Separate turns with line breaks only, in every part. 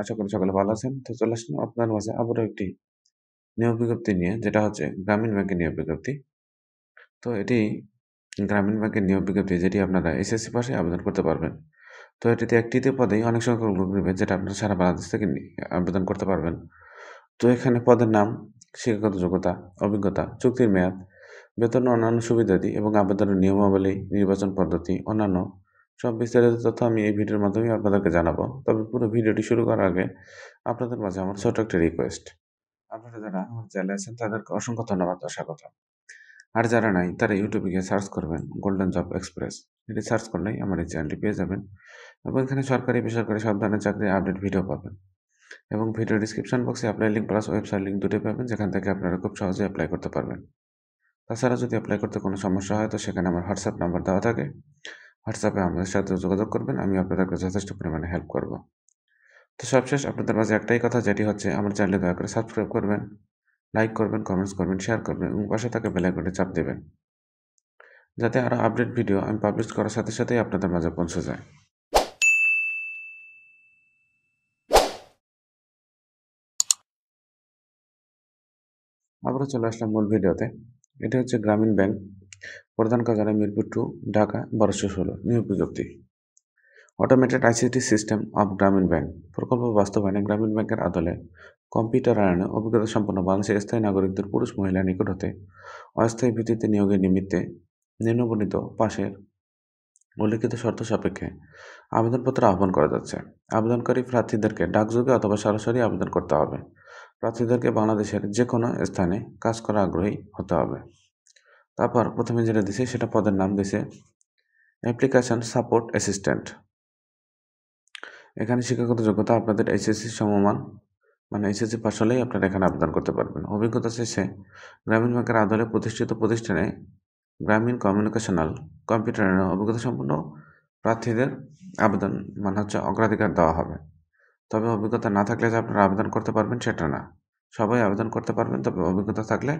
আশা করি সকলে ভালো আছেন তো চলে আসলাম আপনার মাঝে আবারও একটি নিয়োগ বিজ্ঞপ্তি নিয়ে যেটা হচ্ছে গ্রামীণ ব্যাংকের নিয়োগ বিজ্ঞপ্তি তো এটি গ্রামীণ ব্যাংকের নিয়োগ বিজ্ঞপ্তি যেটি আপনারা এসএসসি পাশে আবেদন করতে পারবেন তো এটিতে একটিতে পদেই অনেক সংখ্যক লোক নেবে যেটা আপনারা সারা বাংলাদেশ থেকে আবেদন করতে পারবেন তো এখানে পদের নাম শিক্ষাগত যোগ্যতা অভিজ্ঞতা চুক্তির মেয়াদ বেতন অন্যান্য সুবিধাদি এবং আবেদনের নিয়মাবলী নির্বাচন পদ্ধতি অন্যান্য সব বিস্তারিত তথ্য আমি এই ভিডিওর মাধ্যমে আপনাদেরকে জানাবো তবে পুরো ভিডিওটি শুরু করার আগে আপনাদের মাঝে আমার ছোট একটা রিকোয়েস্ট আপনারা যারা আমার চ্যানেলে আছেন তাদেরকে অসংখ্য ধন্যবাদ ও স্বাগত আর যারা নাই তারা ইউটিউবে গিয়ে সার্চ করবেন গোল্ডেন জব এক্সপ্রেস এটি সার্চ করলেই আমার এই চ্যানেলটি পেয়ে যাবেন এবং এখানে সরকারি বেসরকারি সব ধরনের চাকরি আপডেট ভিডিও পাবেন এবং ভিডিও ডিসক্রিপশন বক্সে apply link plus website link দুটোই পাবেন যেখান থেকে আপনারা খুব সহজে অ্যাপ্লাই করতে পারবেন তাছাড়া যদি অ্যাপ্লাই করতে কোনো সমস্যা হয় তো সেখানে আমার হোয়াটসঅ্যাপ নাম্বার দেওয়া থাকে হোয়াটসঅ্যাপে আমাদের সাথে যোগাযোগ করবেন আমি আপনাদেরকে যথেষ্ট পরিমাণে হেল্প করব তো সবশেষ আপনাদের মাঝে একটাই কথা যেটি হচ্ছে আমার চ্যানেলে দয়া করে সাবস্ক্রাইব করবেন লাইক করবেন কমেন্টস করবেন শেয়ার করবেন এবং পাশে থাকা বেলাইকনে চাপ দেবেন যাতে আরও আপডেট ভিডিও আমি পাবলিশ করার সাথে সাথেই আপনাদের মাঝে পৌঁছে যায় চলে আসলাম মূল ভিডিওতে হচ্ছে গ্রামীণ ব্যাংক প্রধান কার্যালয় মিরপুর টু ঢাকা বারোশো ষোলো নিয়োগ বিজ্ঞপ্তি automated ICT system of Grameen bank প্রকল্প বাস্তবায়নে গ্রামীণ ব্যাংকের আদলে কম্পিউটারায়নে অভিজ্ঞতা সম্পন্ন বাংলাদেশের স্থায়ী নাগরিকদের পুরুষ মহিলা নিকট হতে অস্থায়ী ভিত্তিতে নিয়োগের নিমিত্তে নিম্নবর্ণিত পাশের উল্লেখিত শর্ত সাপেক্ষে আবেদনপত্র আহ্বান করা যাচ্ছে আবেদনকারী প্রার্থীদেরকে ডাকযোগে অথবা সরাসরি আবেদন করতে হবে প্রার্থীদেরকে বাংলাদেশের যে কোনো স্থানে কাজ করা আগ্রহী হতে হবে তারপর প্রথমে যেটা দিছে সেটা পদের নাম দিছে অ্যাপ্লিকেশান সাপোর্ট অ্যাসিস্ট্যান্ট এখানে শিক্ষাগত যোগ্যতা আপনাদের এইচএসসি সমমান মানে এইচএসসি পাশ হলেই আপনারা এখানে আবেদন করতে পারবেন অভিজ্ঞতা শেষে গ্রামীণ ব্যাংকের আদলে প্রতিষ্ঠিত প্রতিষ্ঠানে গ্রামীণ কমিউনিকেশনাল কম্পিউটার অভিজ্ঞতা সম্পন্ন প্রার্থীদের আবেদন মানে হচ্ছে অগ্রাধিকার দেওয়া হবে তবে অভিজ্ঞতা না থাকলে যে আপনারা আবেদন করতে পারবেন সেটা না সবাই আবেদন করতে পারবেন তবে অভিজ্ঞতা থাকলে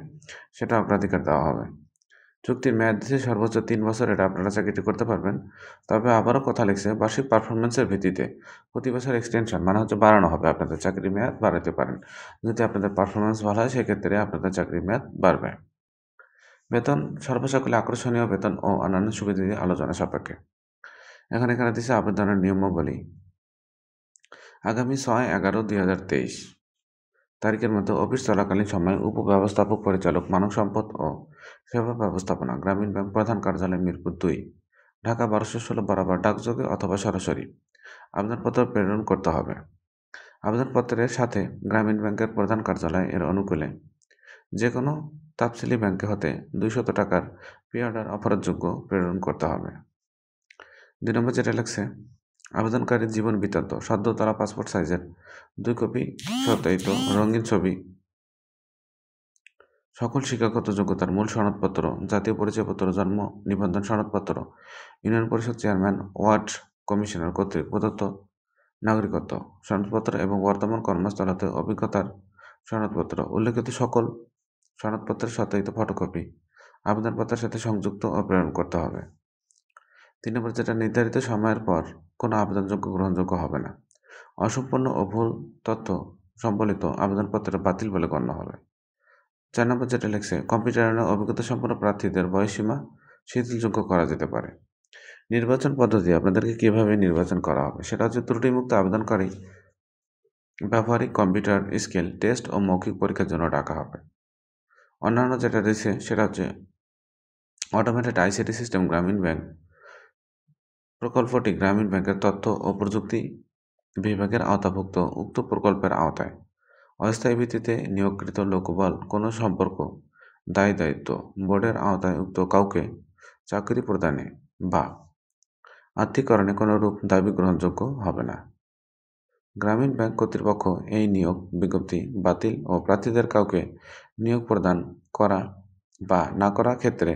সেটা অগ্রাধিকার দেওয়া হবে চুক্তির মেয়াদ দিচ্ছে সর্বোচ্চ তিন বছর এটা আপনারা চাকরিটি করতে পারবেন তবে আবারও কথা লিখছে বার্ষিক পারফরমেন্সের ভিত্তিতে প্রতি বছর এক্সটেনশন মানে হচ্ছে বাড়ানো হবে আপনাদের চাকরির মেয়াদ বাড়াতে পারেন যদি আপনাদের পারফরমেন্স ভালো হয় সেক্ষেত্রে আপনাদের চাকরির মেয়াদ বাড়বে বেতন সর্বসকলে আকর্ষণীয় বেতন ও অন্যান্য সুবিধা নিয়ে আলোচনা সাপেক্ষে এখন এখানে দিচ্ছে আবেদনের নিয়মাবলী আগামী ছয় এগারো দুই হাজার তেইশ তারিখের মধ্যে অফিস চলাকালীন সময়ে উপব্যবস্থাপক পরিচালক মানব সম্পদ ও সেবা ব্যবস্থাপনা গ্রামীণ ব্যাংক প্রধান কার্যালয় মিরপুর দুই ঢাকা বারোশো ষোলো বরাবর ডাকযোগে অথবা সরাসরি আবেদনপত্র প্রেরণ করতে হবে আবেদনপত্রের সাথে গ্রামীণ ব্যাংকের প্রধান কার্যালয় এর অনুকূলে যে কোনো তাপসিলি ব্যাংকে হতে দুইশত টাকার পি অর্ডার অপরাধযোগ্য প্রেরণ করতে হবে দুই নম্বর যেটা লাগছে আবেদনকারীর জীবন বৃত্তান্ত সদ্য তারা পাসপোর্ট সাইজের দুই কপি সত্যায়িত রঙিন ছবি সকল শিক্ষাগত যোগ্যতার মূল সনদপত্র জাতীয় পরিচয়পত্র জন্ম নিবন্ধন সনদপত্র ইউনিয়ন পরিষদ চেয়ারম্যান ওয়ার্ড কমিশনার কর্তৃক প্রদত্ত নাগরিকত্ব সনদপত্র এবং বর্তমান কর্মস্থল হতে অভিজ্ঞতার সনদপত্র উল্লেখিত সকল সনদপত্রের সত্যায়িত ফটোকপি আবেদনপত্রের সাথে সংযুক্ত ও প্রেরণ করতে হবে তিন নম্বর যেটা নির্ধারিত সময়ের পর কোনো আবেদনযোগ্য গ্রহণযোগ্য হবে না অসম্পূর্ণ ও ভুল তথ্য সম্বলিত আবেদনপত্র বাতিল বলে গণ্য হবে চার নম্বর যেটা লিখছে কম্পিউটার অভিজ্ঞতা সম্পন্ন প্রার্থীদের বয়সীমা শিথিলযোগ্য করা যেতে পারে নির্বাচন পদ্ধতি আপনাদেরকে কীভাবে নির্বাচন করা হবে সেটা হচ্ছে ত্রুটিমুক্ত আবেদনকারী ব্যবহারিক কম্পিউটার স্কেল টেস্ট ও মৌখিক পরীক্ষার জন্য ডাকা হবে অন্যান্য যেটা রয়েছে সেটা হচ্ছে automated ICT system Grameen bank প্রকল্পটি গ্রামীণ ব্যাংকের তথ্য ও প্রযুক্তি বিভাগের আওতাভুক্ত উক্ত প্রকল্পের আওতায় অস্থায়ী ভিত্তিতে নিয়োগকৃত লোকবল কোনো সম্পর্ক দায়ী দায়িত্ব বোর্ডের আওতায় উক্ত কাউকে চাকরি প্রদানে বা কোনো রূপ দাবি গ্রহণযোগ্য হবে না গ্রামীণ ব্যাংক কর্তৃপক্ষ এই নিয়োগ বিজ্ঞপ্তি বাতিল ও প্রার্থীদের কাউকে নিয়োগ প্রদান করা বা না করার ক্ষেত্রে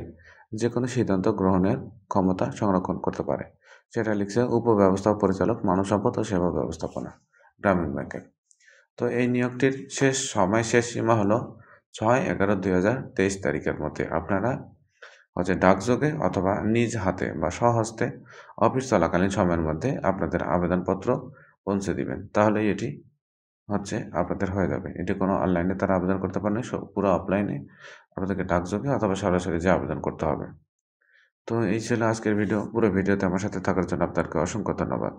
যে কোনো সিদ্ধান্ত গ্রহণের ক্ষমতা সংরক্ষণ করতে পারে সেটা লিখছে উপব্যবস্থা পরিচালক মানব সম্পদ ও সেবা ব্যবস্থাপনা গ্রামীণ ব্যাংকের তো এই নিয়োগটির শেষ সময় শেষ সীমা হলো ছয় এগারো দুই হাজার তেইশ তারিখের মধ্যে আপনারা হচ্ছে ডাকযোগে অথবা নিজ হাতে বা স্বহস্তে অফিস চলাকালীন সময়ের মধ্যে আপনাদের আবেদনপত্র পৌঁছে দিবেন তাহলে এটি হচ্ছে আপনাদের হয়ে যাবে এটি কোনো অনলাইনে তারা আবেদন করতে পারেন পুরো অফলাইনে আপনাদেরকে ডাকযোগে অথবা সরাসরি যে আবেদন করতে হবে তো এই ছিল আজকের ভিডিও পুরো ভিডিওতে আমার সাথে থাকার জন্য আপনাদেরকে অসংখ্য ধন্যবাদ